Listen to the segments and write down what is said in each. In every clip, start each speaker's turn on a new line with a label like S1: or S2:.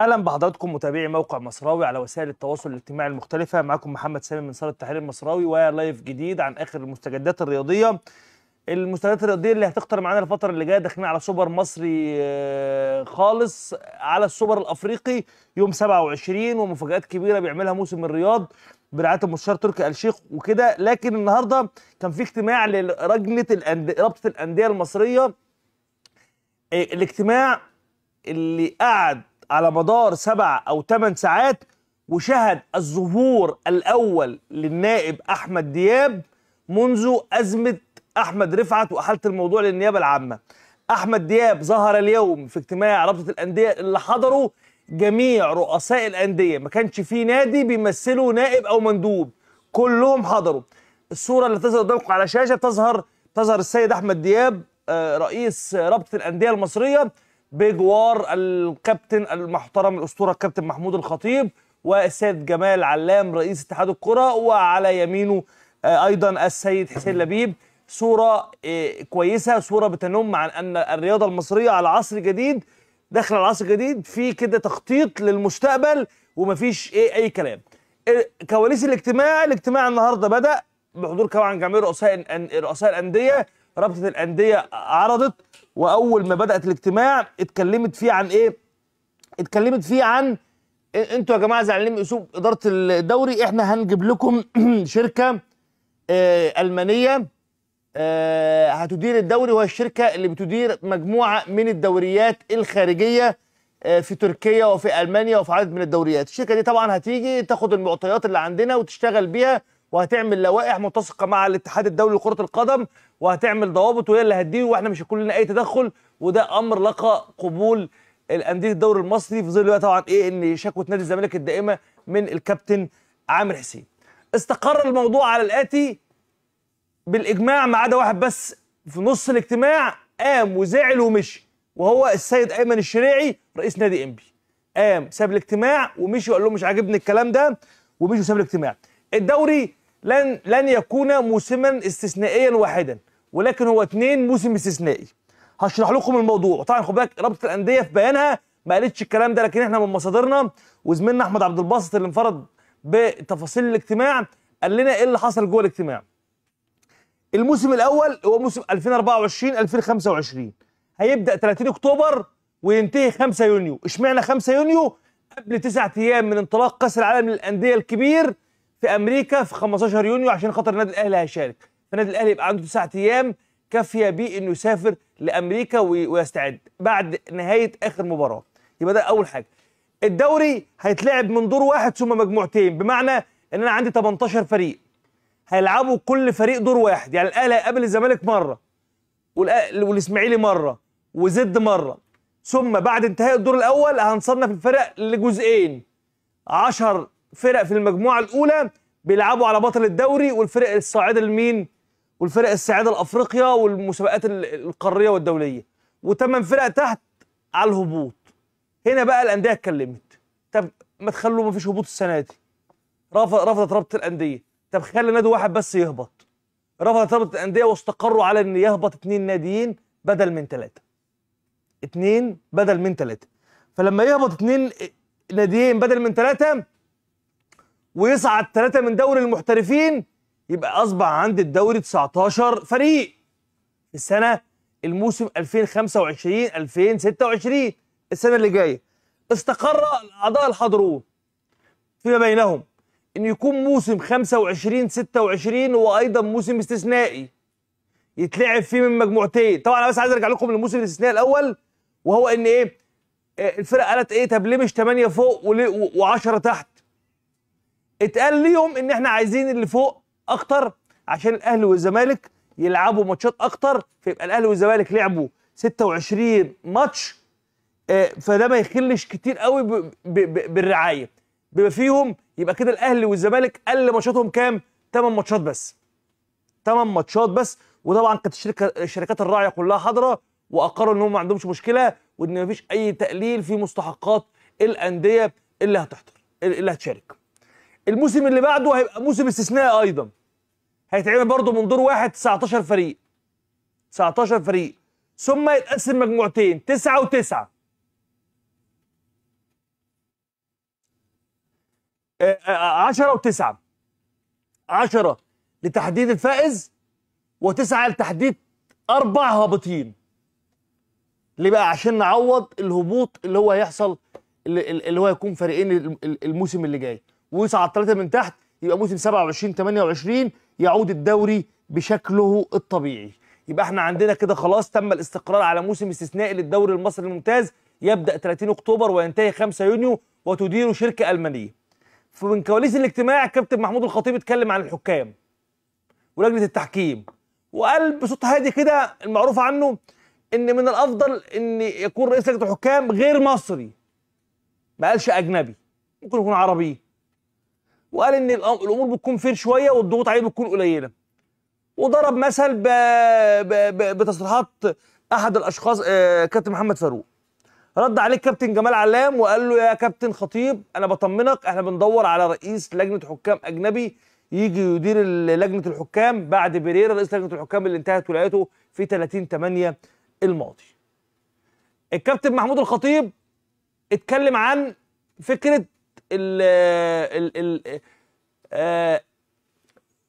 S1: اهلا بحضراتكم متابعي موقع مصراوي على وسائل التواصل الاجتماعي المختلفه معكم محمد سامي من صاله التحرير المصراوي ولايف جديد عن اخر المستجدات الرياضيه المستجدات الرياضيه اللي هتختار معانا الفتره اللي جايه داخلين على سوبر مصري آه، خالص على السوبر الافريقي يوم 27 ومفاجات كبيره بيعملها موسم الرياض برعايه المستشار تركي الشيخ وكده لكن النهارده كان في اجتماع للجنه الأند... رابطه الانديه المصريه آه، الاجتماع اللي قعد على مدار سبع أو ثمان ساعات وشهد الظهور الأول للنائب أحمد دياب منذ أزمة أحمد رفعت وأحالة الموضوع للنيابة العامة أحمد دياب ظهر اليوم في اجتماع رابطة الأندية اللي حضره جميع رؤساء الأندية ما كانش في نادي بيمثله نائب أو مندوب كلهم حضروا الصورة اللي تظهر قدامكم على الشاشه تظهر تظهر السيد أحمد دياب آه، رئيس رابطة الأندية المصرية بجوار الكابتن المحترم الاسطوره الكابتن محمود الخطيب والسيد جمال علام رئيس اتحاد الكره وعلى يمينه آه، ايضا السيد حسين لبيب صوره آه، كويسه صوره بتنم عن ان الرياضه المصريه على عصر جديد داخل العصر الجديد في كده تخطيط للمستقبل ومفيش ايه اي كلام كواليس الاجتماع الاجتماع النهارده بدا بحضور كمان جميع رؤساء رؤساء الانديه رابطه الانديه عرضت واول ما بدات الاجتماع اتكلمت فيه عن ايه اتكلمت فيه عن انتوا يا جماعه زعلانين من اسلوب اداره الدوري احنا هنجيب لكم شركه آه، المانيه آه، هتدير الدوري وهي الشركه اللي بتدير مجموعه من الدوريات الخارجيه آه، في تركيا وفي المانيا وفي عدد من الدوريات الشركه دي طبعا هتيجي تاخد المعطيات اللي عندنا وتشتغل بيها وهتعمل لوائح متسقه مع الاتحاد الدولي لكره القدم وهتعمل ضوابط وهي اللي هتديه واحنا مش هيكون لنا اي تدخل وده امر لقى قبول الانديه الدوري المصري في ظل طبعا ايه ان شكوى نادي الزمالك الدائمه من الكابتن عامر حسين استقر الموضوع على الاتي بالاجماع ما عدا واحد بس في نص الاجتماع قام وزعل ومشي وهو السيد ايمن الشريعي رئيس نادي انبي قام ساب الاجتماع ومشي وقال لهم مش عاجبني الكلام ده ومشي وساب الاجتماع الدوري لن لن يكون موسما استثنائيا واحدا ولكن هو اثنين موسم استثنائي هشرح لكم الموضوع طبعا خد بالك رابطه الانديه في بيانها ما قالتش الكلام ده لكن احنا من مصادرنا وزميلنا احمد عبد الباسط اللي انفرد بتفاصيل الاجتماع قال لنا ايه اللي حصل جوه الاجتماع الموسم الاول هو موسم 2024 2025 هيبدا 30 اكتوبر وينتهي 5 يونيو اشمعنى 5 يونيو قبل 9 ايام من انطلاق كاس العالم للانديه الكبير في امريكا في 15 يونيو عشان خاطر النادي الاهلي هيشارك فالنادي الاهلي يبقى عنده تسعة ايام كافيه بيه انه يسافر لامريكا ويستعد بعد نهايه اخر مباراه يبقى ده اول حاجه الدوري هيتلعب من دور واحد ثم مجموعتين بمعنى ان انا عندي 18 فريق هيلعبوا كل فريق دور واحد يعني الاهلي هيقابل الزمالك مره والاسماعيلي مره وزد مره ثم بعد انتهاء الدور الاول هنصنف الفرق لجزئين 10 فرق في المجموعه الاولى بيلعبوا على بطل الدوري والفرق الصاعده لمين والفرق الصاعده لافريقيا والمسابقات القاريه والدوليه وثمان فرق تحت على الهبوط هنا بقى الانديه اتكلمت طب ما تخلوا ما فيش هبوط السنه دي رفضت رفضت رابطه الانديه طب خلي نادي واحد بس يهبط رفضت رابطه الانديه واستقروا على ان يهبط اثنين ناديين بدل من ثلاثه اثنين بدل من ثلاثه فلما يهبط اثنين ناديين بدل من ثلاثه ويصعد ثلاثه من دوري المحترفين يبقى اصبح عند الدوري 19 فريق في السنه الموسم 2025 2026 السنه اللي جايه استقر الاعضاء الحاضرون فيما بينهم ان يكون موسم 25 26 هو ايضا موسم استثنائي يتلعب فيه من مجموعتين طبعا انا بس عايز ارجع لكم للموسم الاستثنائي الاول وهو ان ايه آه، الفرق قالت ايه طب ليه مش 8 فوق و10 تحت اتقال ليهم ان احنا عايزين اللي فوق اكتر عشان الاهلي والزمالك يلعبوا ماتشات اكتر فيبقى الاهلي والزمالك لعبوا 26 ماتش آه، فده ما يخلش كتير قوي بالرعايه بما فيهم يبقى كده الاهلي والزمالك قل ماتشاتهم كام 8 ماتشات بس 8 ماتشات بس وطبعا كانت الشركه الشركات الراعيه كلها حاضره واقروا ان هم ما عندهمش مشكله وان ما فيش اي تقليل في مستحقات الانديه اللي هتحضر اللي هتشارك الموسم اللي بعده هيبقى موسم استثنائي ايضا هيتعمل برضه من دور واحد 19 فريق 19 فريق ثم يتقسم مجموعتين تسعة وتسعة آه، آه، عشرة وتسعة عشرة لتحديد الفائز وتسعة لتحديد أربع هابطين ليه بقى عشان نعوض الهبوط اللي هو هيحصل اللي هو هيكون فريقين الموسم اللي جاي ويصعد ثلاثه من تحت يبقى موسم 27 28 يعود الدوري بشكله الطبيعي يبقى احنا عندنا كده خلاص تم الاستقرار على موسم استثنائي للدوري المصري الممتاز يبدا 30 اكتوبر وينتهي 5 يونيو وتديره شركه المانيه فمن كواليس الاجتماع كابتن محمود الخطيب اتكلم عن الحكام ولجنه التحكيم وقال بصوت هادي كده المعروف عنه ان من الافضل ان يكون رئيس لجنه الحكام غير مصري ما قالش اجنبي ممكن يكون عربي وقال ان الامور بتكون فير شويه والضغوط عليه بتكون قليله وضرب مثل ب... ب... ب... بتصريحات احد الاشخاص آه، كابتن محمد فاروق رد عليه الكابتن جمال علام وقال له يا كابتن خطيب انا بطمنك احنا بندور على رئيس لجنه حكام اجنبي يجي يدير لجنه الحكام بعد بيريرا رئيس لجنه الحكام اللي انتهت ولايته في 30 8 الماضي الكابتن محمود الخطيب اتكلم عن فكره ال ال ال آه،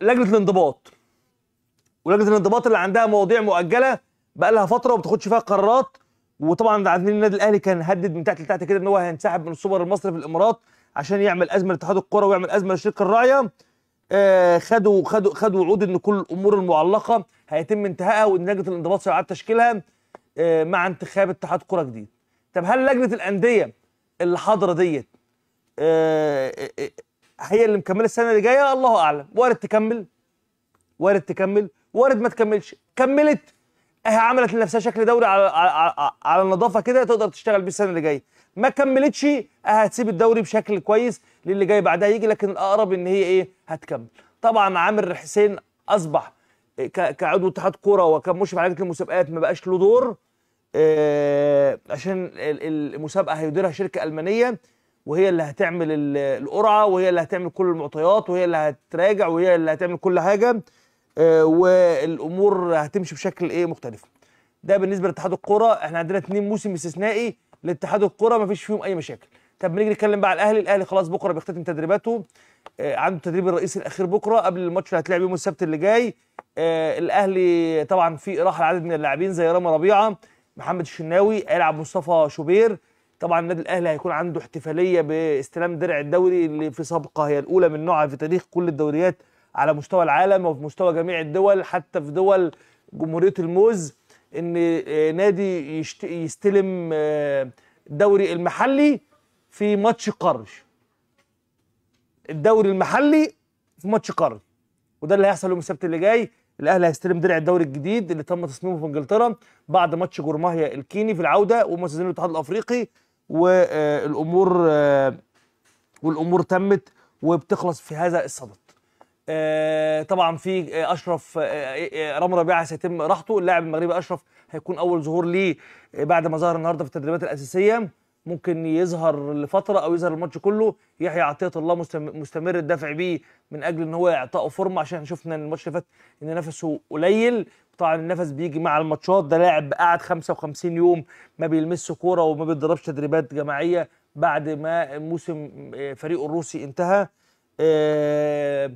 S1: لجنه الانضباط ولجنه الانضباط اللي عندها مواضيع مؤجله بقى لها فتره وبتاخدش بتاخدش فيها قرارات وطبعا عارفين النادي الاهلي كان هدد من تحت لتحت كده ان هو هينسحب من السوبر المصري في الامارات عشان يعمل ازمه لاتحاد الكره ويعمل ازمه لشركه الراعيه آه خدوا خدوا خدوا وعود ان كل الامور المعلقه هيتم انتهائها وان لجنه الانضباط سيعاد تشكيلها آه مع انتخاب اتحاد كره جديد. طب هل لجنه الانديه اللي حاضره ديت آه، آه، هي اللي مكمله السنه اللي جايه الله اعلم وارد تكمل وارد تكمل وارد ما تكملش كملت اهي عملت لنفسها شكل دوري على على, النظافه كده تقدر تشتغل بيه السنه اللي جايه ما كملتش إيه، هتسيب الدوري بشكل كويس للي جاي بعدها يجي لكن الاقرب ان هي ايه هتكمل طبعا عامر حسين اصبح إيه، كعضو اتحاد كوره وكان مشرف على المسابقات ما بقاش له دور آه، عشان المسابقه هيديرها شركه المانيه وهي اللي هتعمل القرعه وهي اللي هتعمل كل المعطيات وهي اللي هتراجع وهي اللي هتعمل كل حاجه آه، والامور هتمشي بشكل ايه مختلف ده بالنسبه لاتحاد الكوره احنا عندنا اتنين موسم استثنائي لاتحاد الكوره ما فيش فيهم اي مشاكل طب بنيجي نتكلم بقى على الاهلي الاهلي خلاص بكره بيختتم تدريباته آه عنده التدريب الرئيسي الاخير بكره قبل الماتش اللي هتلعب يوم السبت اللي جاي آه الاهلي طبعا في راح لعدد من اللاعبين زي رامي ربيعه محمد الشناوي هيلعب مصطفى شوبير طبعا النادي الاهلي هيكون عنده احتفاليه باستلام درع الدوري اللي في سابقه هي الاولى من نوعها في تاريخ كل الدوريات على مستوى العالم وفي مستوى جميع الدول حتى في دول جمهوريه الموز ان آه، نادي يستلم آه، الدوري المحلي في ماتش قرش الدوري المحلي في ماتش قرش وده اللي هيحصل يوم السبت اللي جاي الاهلي هيستلم درع الدوري الجديد اللي تم تصميمه في انجلترا بعد ماتش جورماهيا الكيني في العوده ومسجلين الاتحاد الافريقي والامور والامور تمت وبتخلص في هذا الصدد آه، طبعا في آه، اشرف آه، رامي ربيعه سيتم راحته اللاعب المغربي اشرف هيكون اول ظهور ليه بعد ما ظهر النهارده في التدريبات الاساسيه ممكن يظهر لفتره او يظهر الماتش كله يحيى عطيه الله مستمر الدفع بيه من اجل ان هو اعطائه فورمه عشان شفنا الماتش اللي فات ان نفسه قليل طبعا النفس بيجي مع الماتشات ده لاعب قعد 55 يوم ما بيلمسش كوره وما بيتدربش تدريبات جماعيه بعد ما موسم آه، فريقه الروسي انتهى آه،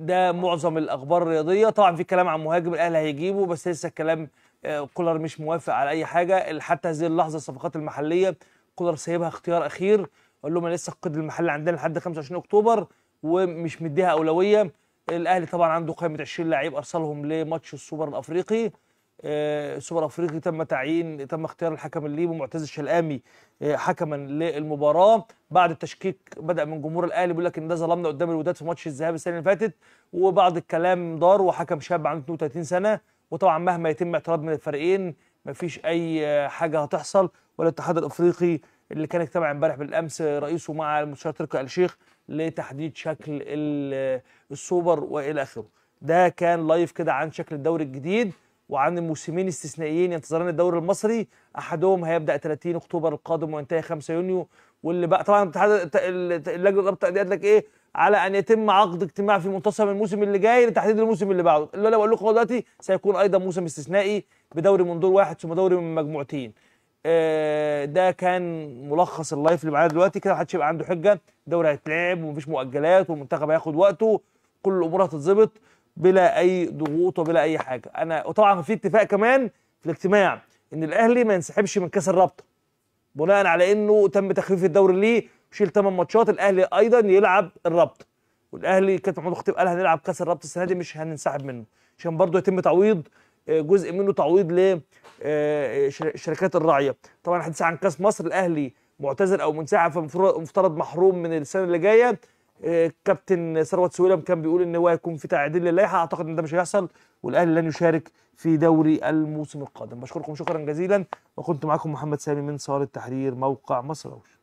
S1: ده معظم الاخبار الرياضيه طبعا في كلام عن مهاجم الاهلي هيجيبه بس لسه الكلام آه، كولر مش موافق على اي حاجه حتى هذه اللحظه الصفقات المحليه كولر سايبها اختيار اخير قال لهم لسه القيد المحلي عندنا لحد 25 اكتوبر ومش مديها اولويه الاهلي طبعا عنده قائمه 20 لعيب ارسلهم لماتش السوبر الافريقي آه، السوبر الافريقي تم تعيين تم اختيار الحكم الليبي معتز الشلقامي آه، حكما للمباراه بعد التشكيك بدا من جمهور الاهلي بيقول لك ان ده ظلمنا قدام الوداد في ماتش الذهاب السنه اللي فاتت وبعض الكلام دار وحكم شاب عنده 32 سنه وطبعا مهما يتم اعتراض من الفريقين مفيش اي آه، حاجه هتحصل والاتحاد الافريقي اللي كان اجتمع امبارح بالامس رئيسه مع المستشار تركي آل شيخ لتحديد شكل السوبر والى اخره ده كان لايف كده عن شكل الدوري الجديد وعن الموسمين استثنائيين ينتظران الدوري المصري احدهم هيبدا 30 اكتوبر القادم وينتهي 5 يونيو واللي بقى طبعا اللجنه الرابطه التأدية قالت لك ايه على ان يتم عقد اجتماع في منتصف الموسم اللي جاي لتحديد الموسم اللي بعده اللي انا بقول لكم دلوقتي سيكون ايضا موسم استثنائي بدوري من دور واحد ثم دوري من مجموعتين آه، ده كان ملخص اللايف اللي معانا دلوقتي كده محدش يبقى عنده حجه الدوري هيتلعب ومفيش مؤجلات والمنتخب هياخد وقته كل الامور هتتظبط بلا اي ضغوط وبلا اي حاجه انا وطبعا في اتفاق كمان في الاجتماع ان الاهلي ما ينسحبش من كاس الرابطه بناء على انه تم تخفيف الدوري ليه شيل 8 ماتشات الاهلي ايضا يلعب الرابطه والاهلي كابتن محمود خطيب قال هنلعب كاس الرابطه السنه دي مش هننسحب منه عشان برضه يتم تعويض آه، جزء منه تعويض آه، شركات الراعيه طبعا حديث عن كاس مصر الاهلي معتزل او منسحب فمفترض محروم من السنه اللي جايه آه، كابتن ثروت سويلم كان بيقول ان هو هيكون في تعديل للائحه اعتقد ان ده مش هيحصل والاهلي لن يشارك في دوري الموسم القادم بشكركم شكرا جزيلا وكنت معكم محمد سامي من صالة تحرير موقع أوش.